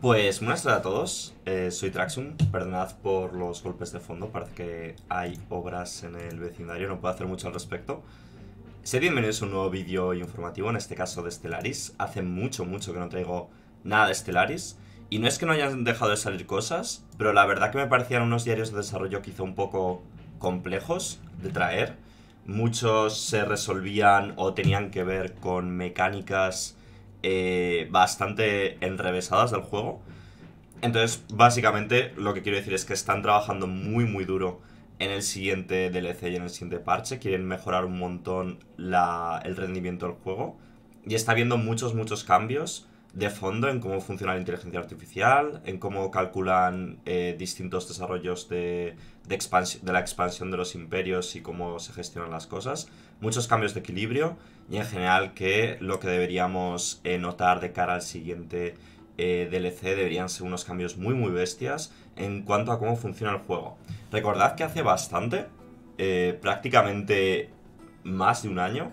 Pues buenas tardes a todos, eh, soy Traxum, perdonad por los golpes de fondo, parece que hay obras en el vecindario, no puedo hacer mucho al respecto. Sé bienvenidos a un nuevo vídeo informativo, en este caso de Stellaris, hace mucho mucho que no traigo nada de Stellaris, y no es que no hayan dejado de salir cosas, pero la verdad que me parecían unos diarios de desarrollo quizá un poco complejos de traer, muchos se resolvían o tenían que ver con mecánicas eh, bastante enrevesadas del juego. Entonces, básicamente, lo que quiero decir es que están trabajando muy, muy duro en el siguiente DLC y en el siguiente parche. Quieren mejorar un montón la, el rendimiento del juego. Y está habiendo muchos, muchos cambios de fondo en cómo funciona la inteligencia artificial, en cómo calculan eh, distintos desarrollos de la expansión de los imperios y cómo se gestionan las cosas muchos cambios de equilibrio y en general que lo que deberíamos eh, notar de cara al siguiente eh, DLC deberían ser unos cambios muy muy bestias en cuanto a cómo funciona el juego. Recordad que hace bastante, eh, prácticamente más de un año,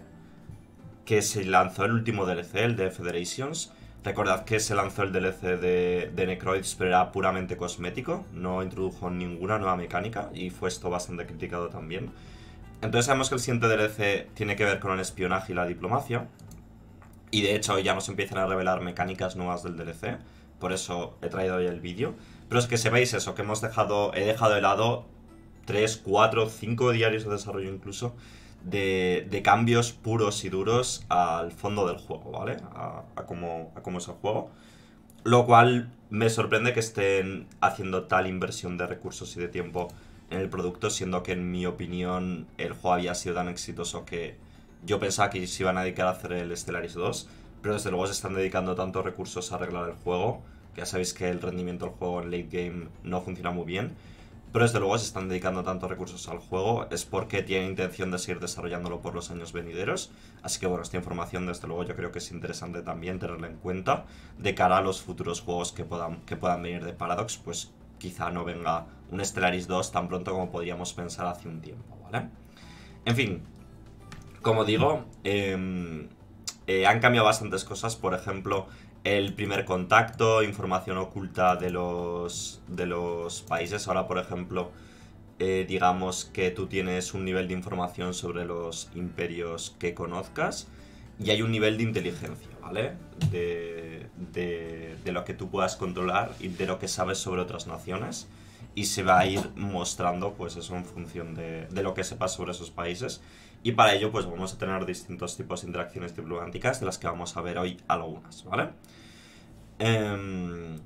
que se lanzó el último DLC, el de Federations. Recordad que se lanzó el DLC de, de Necroids, pero era puramente cosmético, no introdujo ninguna nueva mecánica y fue esto bastante criticado también. Entonces sabemos que el siguiente DLC tiene que ver con el espionaje y la diplomacia. Y de hecho ya nos empiezan a revelar mecánicas nuevas del DLC. Por eso he traído hoy el vídeo. Pero es que veis eso, que hemos dejado, he dejado de lado 3, 4, 5 diarios de desarrollo incluso de, cambios puros y duros al fondo del juego, ¿vale? A, como a cómo es el juego. Lo cual me sorprende que estén haciendo tal inversión de recursos y de tiempo en el producto, siendo que en mi opinión el juego había sido tan exitoso que yo pensaba que se iban a dedicar a hacer el Stellaris 2, pero desde luego se están dedicando tantos recursos a arreglar el juego, que ya sabéis que el rendimiento del juego en late game no funciona muy bien, pero desde luego se están dedicando tantos recursos al juego, es porque tienen intención de seguir desarrollándolo por los años venideros, así que bueno, esta información desde luego yo creo que es interesante también tenerla en cuenta de cara a los futuros juegos que puedan, que puedan venir de Paradox, pues quizá no venga un Stellaris 2 tan pronto como podríamos pensar hace un tiempo, ¿vale? En fin, como digo, em, eh, han cambiado bastantes cosas, por ejemplo, el primer contacto, información oculta de los, de los países, ahora por ejemplo... Eh, digamos que tú tienes un nivel de información sobre los imperios que conozcas y hay un nivel de inteligencia, ¿vale? De, lo que tú puedas controlar y de lo que sabes sobre otras naciones. Y se va a ir mostrando, pues eso, en función de, lo que sepas sobre esos países. Y para ello, pues vamos a tener distintos tipos de interacciones diplomáticas, de las que vamos a ver hoy algunas, ¿vale? Em,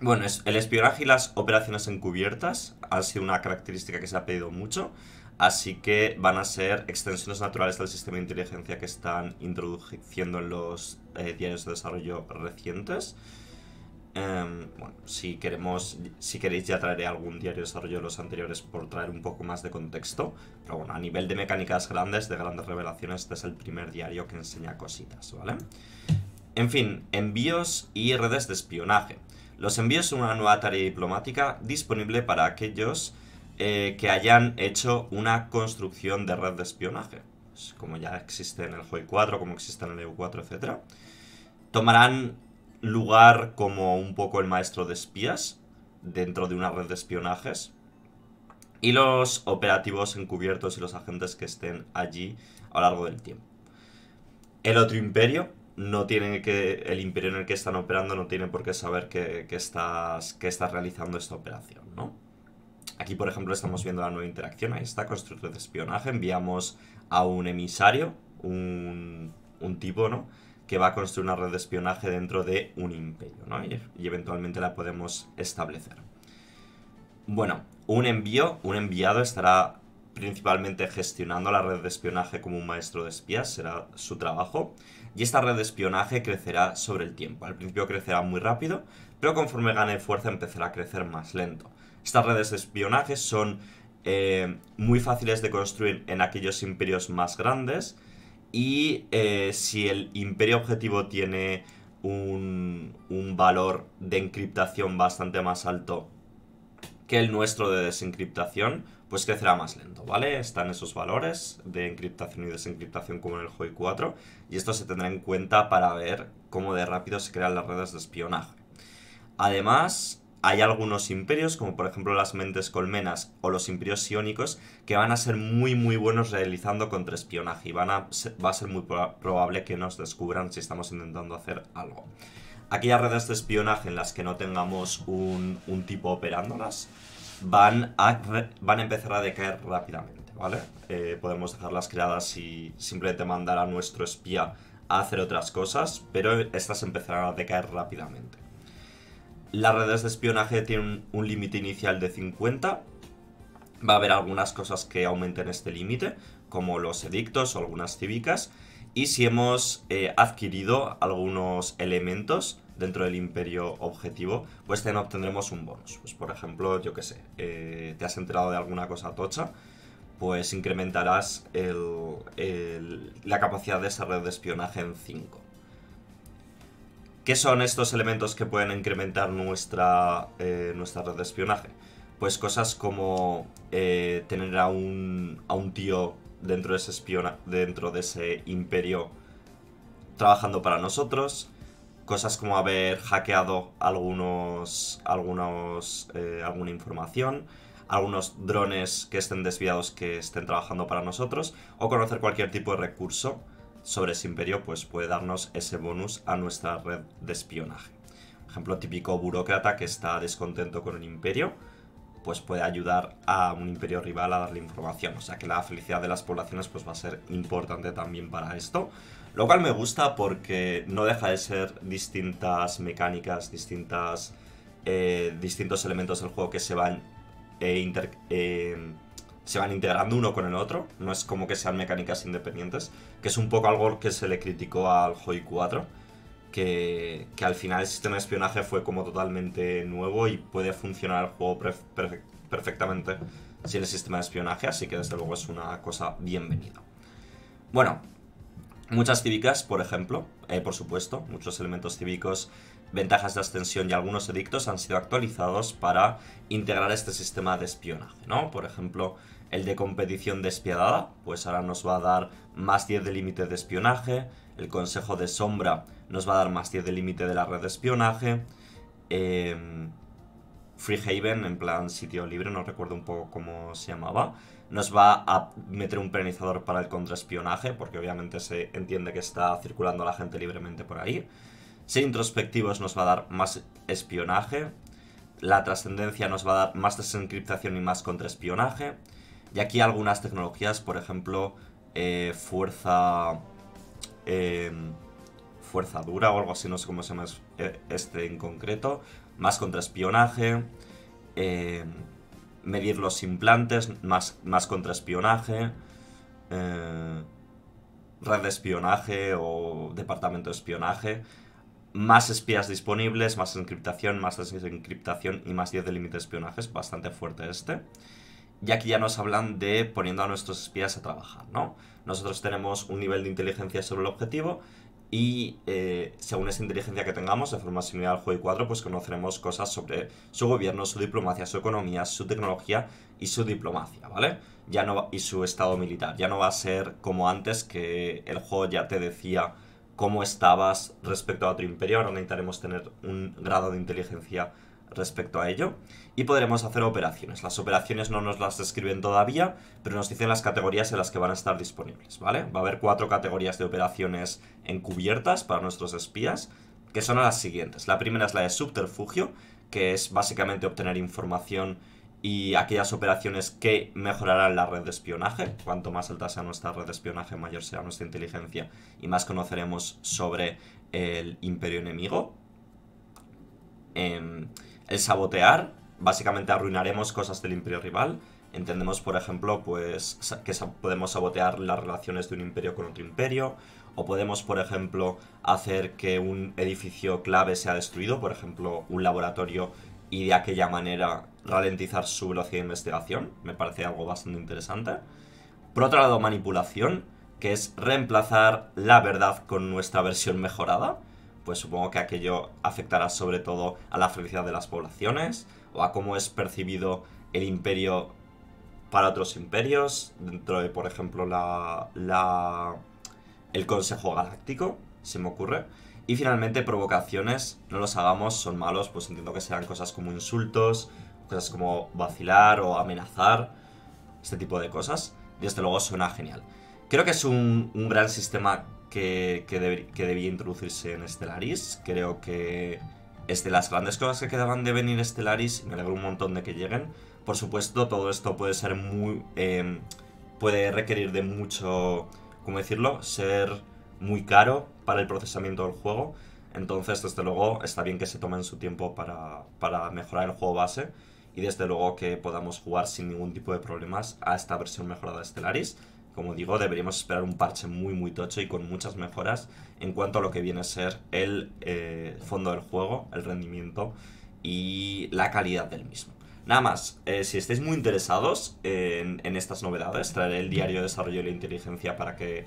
bueno, el espionaje y las operaciones encubiertas han sido una característica que se ha pedido mucho. Así que van a ser extensiones naturales del sistema de inteligencia que están introduciendo en los eh, diarios de desarrollo recientes. Em, bueno, si queremos, si queréis ya traeré algún diario de desarrollo de los anteriores por traer un poco más de contexto. Pero bueno, a nivel de mecánicas grandes, de grandes revelaciones, este es el primer diario que enseña cositas, ¿vale? En fin, envíos y redes de espionaje. Los envíos son una nueva tarea diplomática disponible para aquellos eh, que hayan hecho una construcción de red de espionaje, como ya existe en el Joy 4, como existe en el EU 4, etc. Tomarán lugar como un poco el maestro de espías dentro de una red de espionajes. Y los operativos encubiertos y los agentes que estén allí a lo largo del tiempo. El otro imperio, no tiene que el imperio en el que están operando no tiene por qué saber que, que, que estás realizando esta operación, ¿no? Aquí, por ejemplo, estamos viendo la nueva interacción. Ahí está, red de espionaje. Enviamos a un emisario, un, tipo, ¿no? que va a construir una red de espionaje dentro de un imperio, ¿no? y, eventualmente la podemos establecer. Bueno, un envío, un enviado estará principalmente gestionando la red de espionaje como un maestro de espías, será su trabajo, y esta red de espionaje crecerá sobre el tiempo. Al principio crecerá muy rápido, pero conforme gane fuerza empezará a crecer más lento. Estas redes de espionaje son eh, muy fáciles de construir en aquellos imperios más grandes y eh, si el imperio objetivo tiene un, valor de encriptación bastante más alto que el nuestro de desencriptación, pues crecerá más lento, ¿vale? Están esos valores de encriptación y desencriptación como en el Joy 4 y esto se tendrá en cuenta para ver cómo de rápido se crean las redes de espionaje. Además, hay algunos imperios, como por ejemplo las mentes colmenas o los imperios iónicos, que van a ser muy muy buenos realizando contraespionaje y van a, va a ser muy probable que nos descubran si estamos intentando hacer algo. Aquellas redes de espionaje en las que no tengamos un, tipo operándolas van a, van a empezar a decaer rápidamente, ¿vale? Eh, podemos dejarlas creadas y simplemente mandar a nuestro espía a hacer otras cosas, pero estas empezarán a decaer rápidamente. Las redes de espionaje tienen un, límite inicial de 50. Va a haber algunas cosas que aumenten este límite, como los edictos o algunas cívicas. Y si hemos eh, adquirido algunos elementos dentro del imperio objetivo, pues obtendremos un bonus. Pues por ejemplo, yo que sé, eh, te has enterado de alguna cosa tocha, pues incrementarás la capacidad de esa red de espionaje en 5. ¿Qué son estos elementos que pueden incrementar nuestra, eh, red de espionaje? Pues cosas como eh, tener a un, a un tío dentro de, ese dentro de ese imperio trabajando para nosotros, cosas como haber hackeado algunos, algunos, eh, alguna información, algunos drones que estén desviados que estén trabajando para nosotros, o conocer cualquier tipo de recurso sobre ese imperio pues puede darnos ese bonus a nuestra red de espionaje. ejemplo, típico burócrata que está descontento con un imperio, pues puede ayudar a un imperio rival a darle información. O sea que la felicidad de las poblaciones pues va a ser importante también para esto. Lo cual me gusta porque no deja de ser distintas mecánicas, distintas, eh, distintos elementos del juego que se van eh, eh se van integrando uno con el otro, no es como que sean mecánicas independientes, que es un poco algo que se le criticó al Joy 4, que, que al final el sistema de espionaje fue como totalmente nuevo y puede funcionar el juego perfectamente sin el sistema de espionaje, así que desde luego es una cosa bienvenida. Bueno, muchas cívicas, por ejemplo, eh, por supuesto, muchos elementos cívicos ventajas de ascensión y algunos edictos han sido actualizados para integrar este sistema de espionaje, ¿no? Por ejemplo, el de competición despiadada, pues ahora nos va a dar más 10 de límite de espionaje, el consejo de sombra nos va a dar más 10 de límite de la red de espionaje, em, Freehaven Free Haven, en plan sitio libre, no recuerdo un poco cómo se llamaba, nos va a meter un penalizador para el contraespionaje, porque obviamente se entiende que está circulando la gente libremente por ahí, ser introspectivos nos va a dar más espionaje. La trascendencia nos va a dar más desencriptación y más contraespionaje. Y aquí algunas tecnologías, por ejemplo, eh, fuerza... Em, fuerza dura o algo así, no sé cómo se llama eh, este en concreto. Más contraespionaje. Em, medir los implantes, más, más contraespionaje. Eh, red de espionaje o departamento de espionaje más espías disponibles, más encriptación, más desencriptación y más 10 de límite de espionaje. Es bastante fuerte este. Y aquí ya nos hablan de poniendo a nuestros espías a trabajar, ¿no? Nosotros tenemos un nivel de inteligencia sobre el objetivo y eh, según esa inteligencia que tengamos, de forma similar al juego 4, pues conoceremos cosas sobre su gobierno, su diplomacia, su economía, su tecnología y su diplomacia, ¿vale? Ya no y su estado militar. Ya no va a ser como antes que el juego ya te decía cómo estabas respecto a otro imperio. Ahora necesitaremos tener un grado de inteligencia respecto a ello. Y podremos hacer operaciones. Las operaciones no nos las describen todavía, pero nos dicen las categorías en las que van a estar disponibles, ¿vale? Va a haber cuatro categorías de operaciones encubiertas para nuestros espías, que son las siguientes. La primera es la de subterfugio, que es básicamente obtener información y aquellas operaciones que mejorarán la red de espionaje. Cuanto más alta sea nuestra red de espionaje, mayor será nuestra inteligencia y más conoceremos sobre el imperio enemigo. Em, el sabotear, básicamente arruinaremos cosas del imperio rival. Entendemos, por ejemplo, pues que podemos sabotear las relaciones de un imperio con otro imperio, o podemos, por ejemplo, hacer que un edificio clave sea destruido, por ejemplo, un laboratorio y de aquella manera ralentizar su velocidad de investigación. Me parece algo bastante interesante. Por otro lado, manipulación, que es reemplazar la verdad con nuestra versión mejorada. Pues supongo que aquello afectará sobre todo a la felicidad de las poblaciones o a cómo es percibido el imperio para otros imperios, dentro de, por ejemplo, la, la el Consejo Galáctico, se me ocurre. Y finalmente, provocaciones, no los hagamos, son malos, pues entiendo que sean cosas como insultos, cosas como vacilar o amenazar, este tipo de cosas. Desde luego suena genial. Creo que es un, gran sistema que, que, debía introducirse en Stellaris. Creo que es de las grandes cosas que quedaban de venir Stellaris. Me alegro un montón de que lleguen. Por supuesto, todo esto puede ser muy... Em, puede requerir de mucho... ¿Cómo decirlo? Ser muy caro el procesamiento del juego. Entonces, desde luego, está bien que se tomen su tiempo para, para mejorar el juego base y desde luego que podamos jugar sin ningún tipo de problemas a esta versión mejorada de Stellaris. Como digo, deberíamos esperar un parche muy muy tocho y con muchas mejoras en cuanto a lo que viene a ser el eh, fondo del juego, el rendimiento y la calidad del mismo. Nada más, eh, si estáis muy interesados en, en, estas novedades, traeré el diario de desarrollo de la inteligencia para que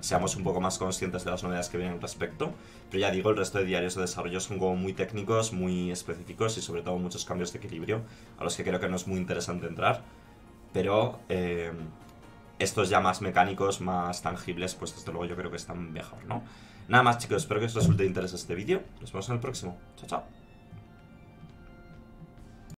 seamos un poco más conscientes de las novedades que vienen al respecto. Pero ya digo, el resto de diarios de desarrollo son como muy técnicos, muy específicos y sobre todo muchos cambios de equilibrio a los que creo que no es muy interesante entrar. Pero eh, estos ya más mecánicos, más tangibles, pues desde luego yo creo que están mejor, ¿no? Nada más chicos, espero que os resulte de interés este vídeo. Nos vemos en el próximo. Chao, chao.